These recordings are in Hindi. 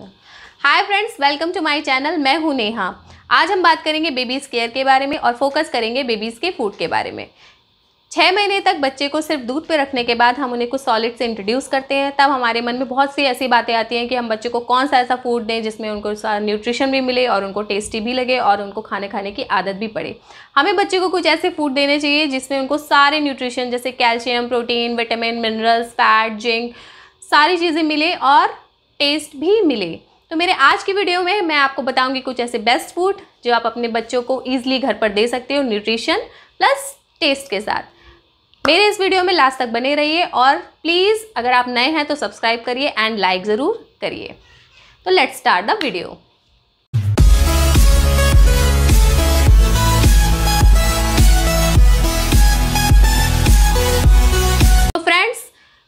hi friends welcome to my channel मैं हूं नेहा आज हम बात करेंगे बेबीज़ केयर के बारे में और फोकस करेंगे बेबीज़ के फूड के बारे में छः महीने तक बच्चे को सिर्फ दूध पे रखने के बाद हम उन्हें कुछ सॉलिड से इंट्रोड्यूस करते हैं तब हमारे मन में बहुत सी ऐसी बातें आती हैं कि हम बच्चे को कौन सा ऐसा फूड दें जिसमें उनको न्यूट्रिशन भी मिले और उनको टेस्टी भी लगे और उनको खाने खाने की आदत भी पड़े हमें बच्चे को कुछ ऐसे फूड देने चाहिए जिसमें उनको सारे न्यूट्रिशन जैसे calcium protein vitamin minerals fat zinc सारी चीज़ें मिले और टेस्ट भी मिले तो मेरे आज की वीडियो में मैं आपको बताऊंगी कुछ ऐसे बेस्ट फूड जो आप अपने बच्चों को ईजिली घर पर दे सकते हो न्यूट्रिशन प्लस टेस्ट के साथ मेरे इस वीडियो में लास्ट तक बने रहिए और प्लीज़ अगर आप नए हैं तो सब्सक्राइब करिए एंड लाइक ज़रूर करिए तो let's start the video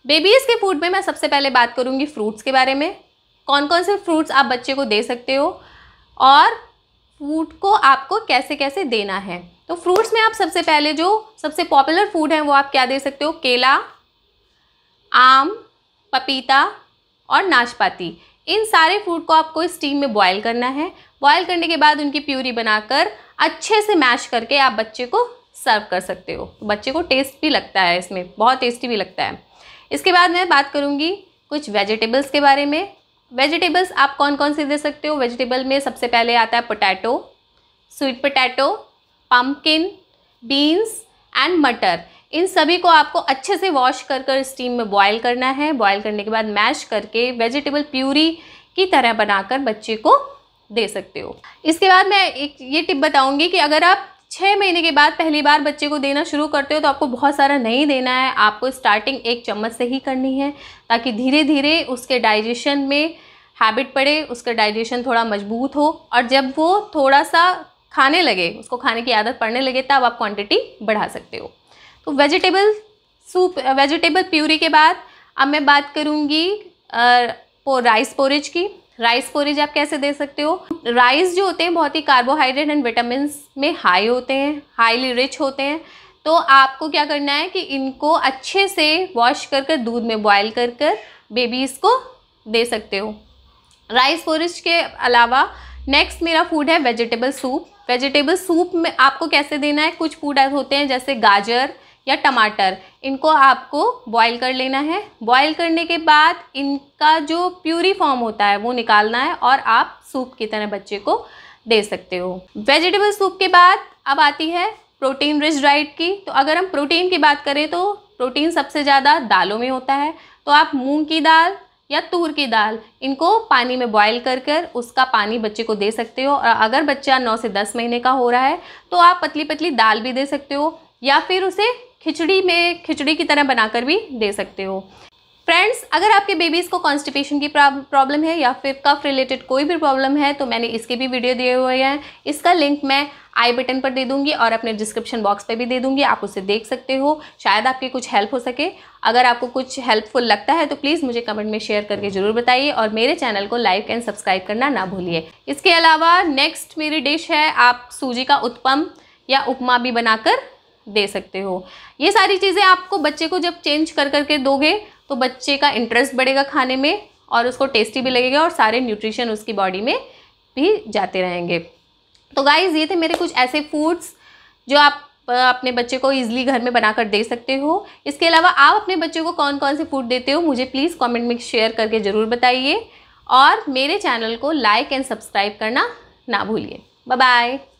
babies के फूड में मैं सबसे पहले बात करूँगी फ्रूट्स के बारे में कौन कौन से फ्रूट्स आप बच्चे को दे सकते हो और फूड को आपको कैसे कैसे देना है तो फ्रूट्स में आप सबसे पहले जो सबसे पॉपुलर फूड हैं वो आप क्या दे सकते हो केला आम पपीता और नाशपाती इन सारे फ्रूट को आपको स्टीम में बॉयल करना है बॉयल करने के बाद उनकी प्यूरी बनाकर अच्छे से मैश करके आप बच्चे को सर्व कर सकते हो तो बच्चे को टेस्ट भी लगता है इसमें बहुत टेस्टी भी लगता है इसके बाद मैं बात करूँगी कुछ वेजिटेबल्स के बारे में वेजिटेबल्स आप कौन कौन से दे सकते हो वेजिटेबल में सबसे पहले आता है potato sweet potato pumpkin beans and मटर इन सभी को आपको अच्छे से वॉश कर कर स्टीम में बॉयल करना है बॉयल करने के बाद मैश करके वेजिटेबल प्यूरी की तरह बनाकर बच्चे को दे सकते हो इसके बाद मैं एक ये टिप बताऊंगी कि अगर आप छः महीने के बाद पहली बार बच्चे को देना शुरू करते हो तो आपको बहुत सारा नहीं देना है आपको स्टार्टिंग एक चम्मच से ही करनी है ताकि धीरे धीरे उसके डाइजेशन में हैबिट पड़े उसका डाइजेशन थोड़ा मजबूत हो और जब वो थोड़ा सा खाने लगे उसको खाने की आदत पड़ने लगे तब आप क्वांटिटी बढ़ा सकते हो तो वेजिटेबल सूप वेजिटेबल प्यूरी के बाद अब मैं बात करूँगी राइस पोरेज की राइस पोरेज आप कैसे दे सकते हो राइस जो होते हैं बहुत ही कार्बोहाइड्रेट एंड विटामिन में हाई होते हैं हाईली रिच होते हैं तो आपको क्या करना है कि इनको अच्छे से वॉश कर कर दूध में बॉयल कर कर बेबीज़ को दे सकते हो राइस पोरिज के अलावा नेक्स्ट मेरा फूड है वेजिटेबल सूप वेजिटेबल सूप में आपको कैसे देना है कुछ फूड होते हैं जैसे गाजर या टमाटर इनको आपको बॉईल कर लेना है बॉईल करने के बाद इनका जो प्यूरी फॉर्म होता है वो निकालना है और आप सूप की तरह बच्चे को दे सकते हो वेजिटेबल सूप के बाद अब आती है प्रोटीन रिच डाइट की तो अगर हम प्रोटीन की बात करें तो प्रोटीन सबसे ज़्यादा दालों में होता है तो आप मूंग की दाल या तूर की दाल इनको पानी में बॉईल कर कर उसका पानी बच्चे को दे सकते हो और अगर बच्चा नौ से दस महीने का हो रहा है तो आप पतली पतली दाल भी दे सकते हो या फिर उसे खिचड़ी में खिचड़ी की तरह बनाकर भी दे सकते हो फ्रेंड्स अगर आपके बेबीज़ को कॉन्स्टिपेशन की प्रॉब्लम है या फिर कफ रिलेटेड कोई भी प्रॉब्लम है तो मैंने इसके भी वीडियो दिए हुए हैं इसका लिंक मैं आई बटन पर दे दूंगी और अपने डिस्क्रिप्शन बॉक्स पर भी दे दूंगी आप उसे देख सकते हो शायद आपकी कुछ हेल्प हो सके अगर आपको कुछ हेल्पफुल लगता है तो प्लीज़ मुझे कमेंट में शेयर करके ज़रूर बताइए और मेरे चैनल को लाइक एंड सब्सक्राइब करना ना भूलिए इसके अलावा नेक्स्ट मेरी डिश है आप सूजी का उत्पम या उपमा भी बनाकर दे सकते हो ये सारी चीज़ें आपको बच्चे को जब चेंज कर करके दोगे तो बच्चे का इंटरेस्ट बढ़ेगा खाने में और उसको टेस्टी भी लगेगा और सारे न्यूट्रिशन उसकी बॉडी में भी जाते रहेंगे तो गाइज़ ये थे मेरे कुछ ऐसे फूड्स जो आप अपने बच्चे को ईजिली घर में बनाकर दे सकते हो इसके अलावा आप अपने बच्चे को कौन कौन से फूड देते हो मुझे प्लीज़ कमेंट में शेयर करके ज़रूर बताइए और मेरे चैनल को लाइक एंड सब्सक्राइब करना ना भूलिए बाय बाय